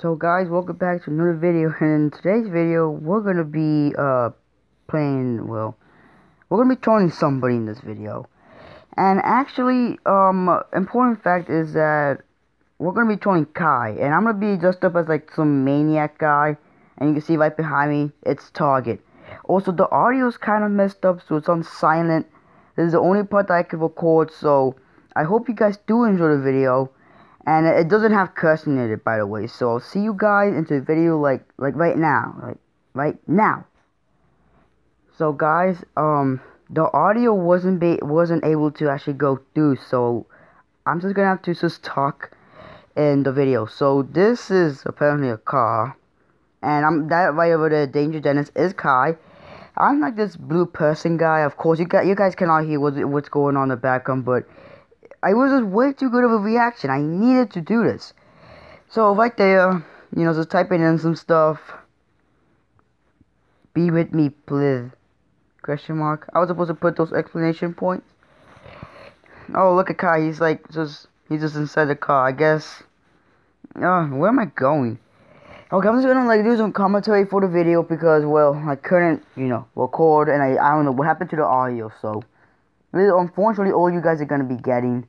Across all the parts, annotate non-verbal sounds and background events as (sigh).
So guys, welcome back to another video, (laughs) and in today's video, we're gonna be, uh, playing, well, we're gonna be trolling somebody in this video. And actually, um, important fact is that we're gonna be trolling Kai, and I'm gonna be dressed up as, like, some maniac guy, and you can see right behind me, it's Target. Also, the audio is kind of messed up, so it's on silent. This is the only part that I can record, so I hope you guys do enjoy the video. And it doesn't have cursing in it, by the way. So I'll see you guys into the video, like, like right now. Like, right now. So guys, um, the audio wasn't be wasn't able to actually go through. So I'm just gonna have to just talk in the video. So this is apparently a car, and I'm that right over there. Danger Dennis is Kai. I'm like this blue person guy. Of course, you got you guys cannot hear what, what's going on in the background, but I was just way too good of a reaction. I needed to do this. So right there, you know, just typing in some stuff. Be with me, please. Question mark. I was supposed to put those explanation points. Oh, look at Kai. He's like just he's just inside the car. I guess. Uh, where am I going? Okay, I'm just gonna like do some commentary for the video because well, I couldn't, you know, record and I I don't know what happened to the audio, so unfortunately, all you guys are gonna be getting.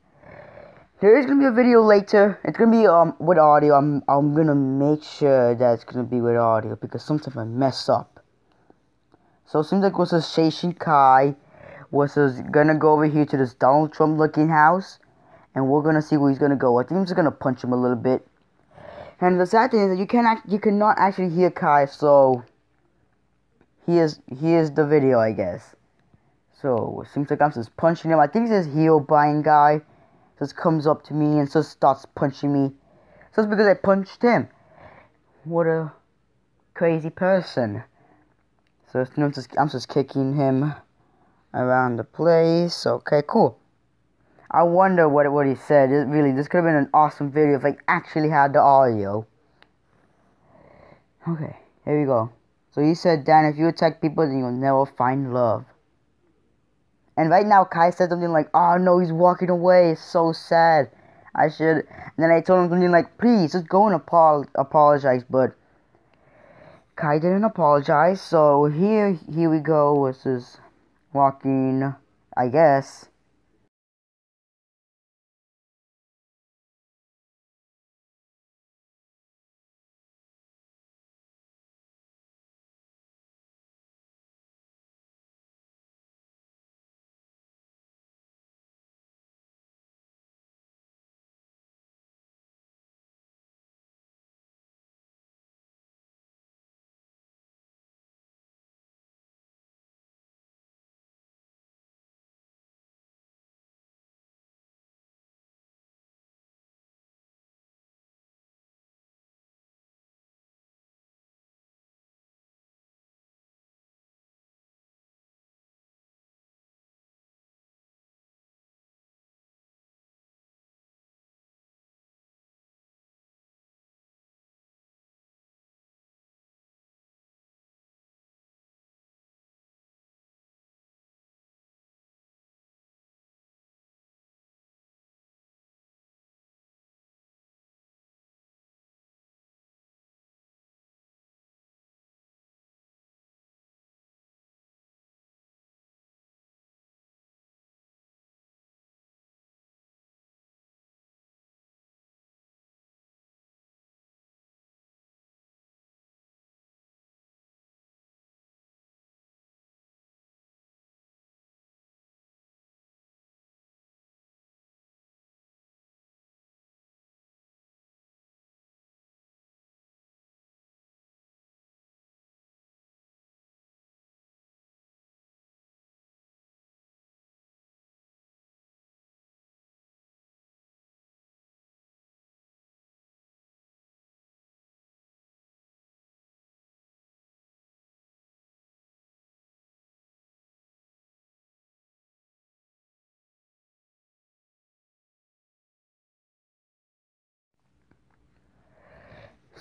There is gonna be a video later. It's gonna be um with audio. I'm I'm gonna make sure that it's gonna be with audio because sometimes I mess up. So it seems like versus Station Kai was gonna go over here to this Donald Trump looking house, and we're gonna see where he's gonna go. I think he's gonna punch him a little bit. And the sad thing is that you can act you cannot actually hear Kai, so here's here's the video I guess. So it seems like I'm just punching him. I think he's his heel buying guy. Just comes up to me and just starts punching me. So it's because I punched him. What a crazy person. So I'm just, I'm just kicking him around the place. Okay, cool. I wonder what what he said. It really, this could have been an awesome video if I actually had the audio. Okay, here we go. So he said, Dan, if you attack people, then you'll never find love. And right now, Kai said something like, "Oh no, he's walking away. It's so sad. I should." And then I told him something like, "Please, just go and apo- apologize." But Kai didn't apologize. So here, here we go. This is walking. I guess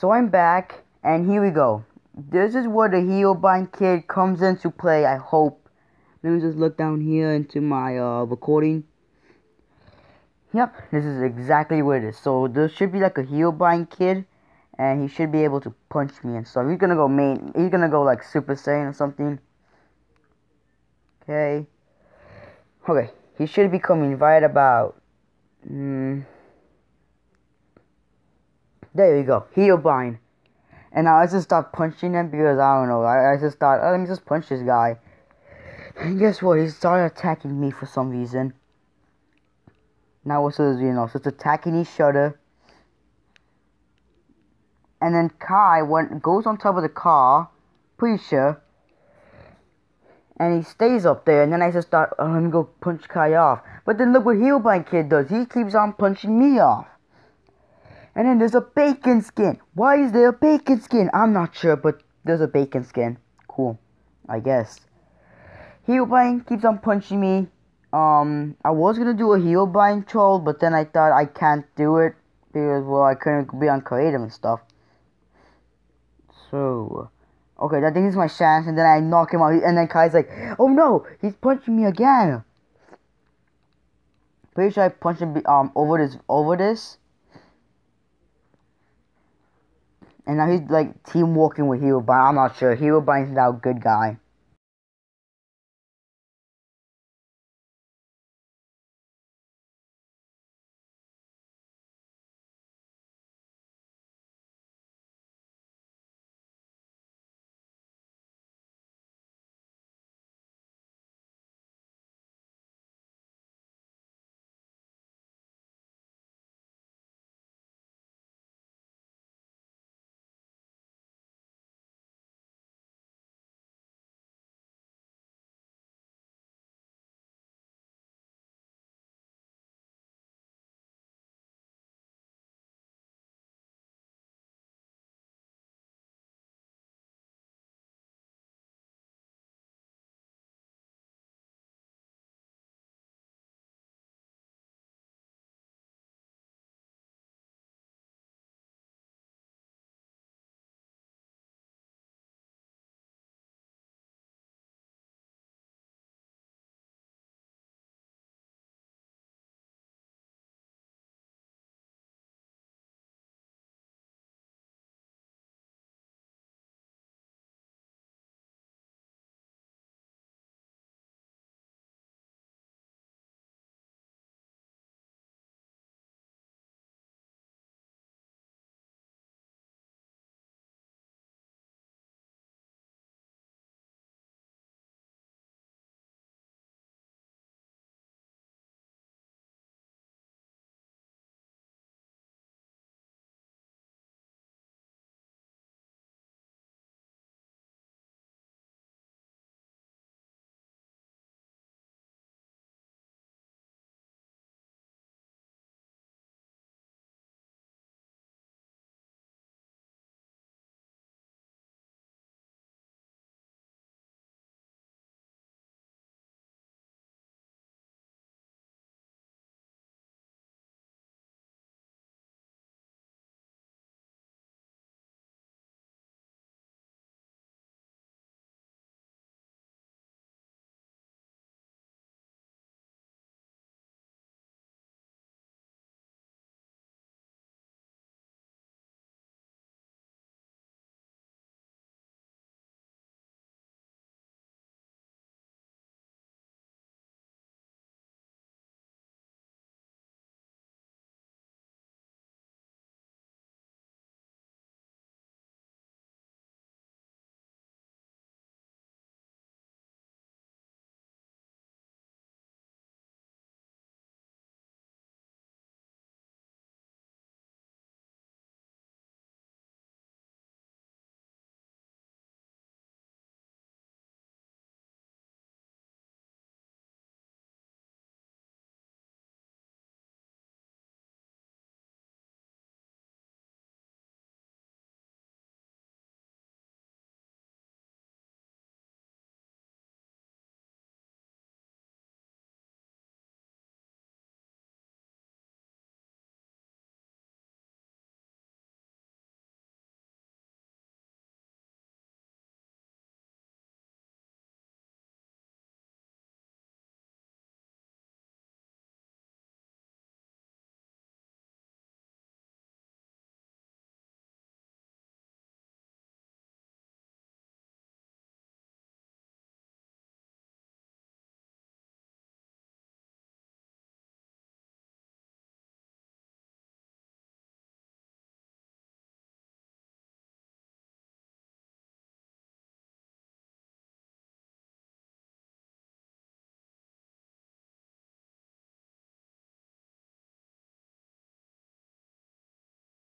So I'm back, and here we go. This is where the Heelbind Kid comes into play, I hope. Let me just look down here into my uh, recording. Yep, this is exactly what it is. So there should be like a Heelbind Kid, and he should be able to punch me and stuff. He's gonna go main, he's gonna go like Super Saiyan or something. Okay. Okay, he should be coming right about... Mm, there you go. heel bind. And now I just stopped punching him because I don't know. I, I just thought, oh, uh, let me just punch this guy. And guess what? He started attacking me for some reason. Now what's this, you know, so it's attacking each other. And then Kai went, goes on top of the car, pretty sure. And he stays up there, and then I just thought, oh, uh, let me go punch Kai off. But then look what bind Kid does. He keeps on punching me off. And then there's a bacon skin. Why is there a bacon skin? I'm not sure, but there's a bacon skin. Cool. I guess. Heel Blind keeps on punching me. Um, I was gonna do a heel blind troll, but then I thought I can't do it because well, I couldn't be on creative and stuff. So, okay, that thing is my chance, and then I knock him out, and then Kai's like, "Oh no, he's punching me again." Pretty sure I punched him um over this over this, And now he's like team walking with Hero but I'm not sure. Hero Bind's now a good guy.